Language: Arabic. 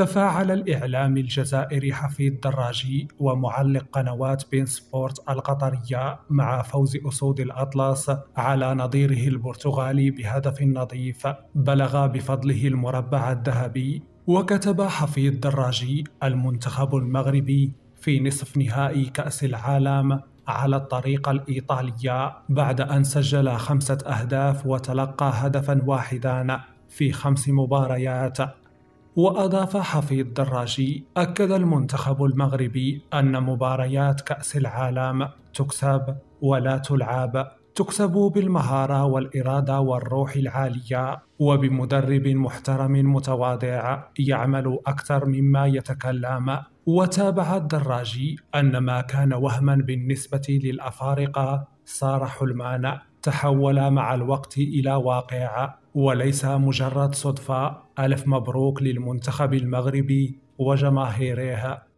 تفاعل الإعلام الجزائري حفيد دراجي ومعلق قنوات بين سبورت القطرية مع فوز أسود الأطلس على نظيره البرتغالي بهدف نظيف بلغ بفضله المربع الذهبي وكتب حفيد دراجي المنتخب المغربي في نصف نهائي كأس العالم على الطريقة الإيطالية بعد أن سجل خمسة أهداف وتلقى هدفا واحدا في خمس مباريات وأضاف حفيظ دراجي أكد المنتخب المغربي أن مباريات كأس العالم تكسب ولا تلعب تكسب بالمهارة والإرادة والروح العالية وبمدرب محترم متواضع يعمل أكثر مما يتكلم وتابع الدراجي أن ما كان وهما بالنسبة للأفارقة صار حلمان تحول مع الوقت إلى واقع وليس مجرد صدفة ألف مبروك للمنتخب المغربي وجماهيره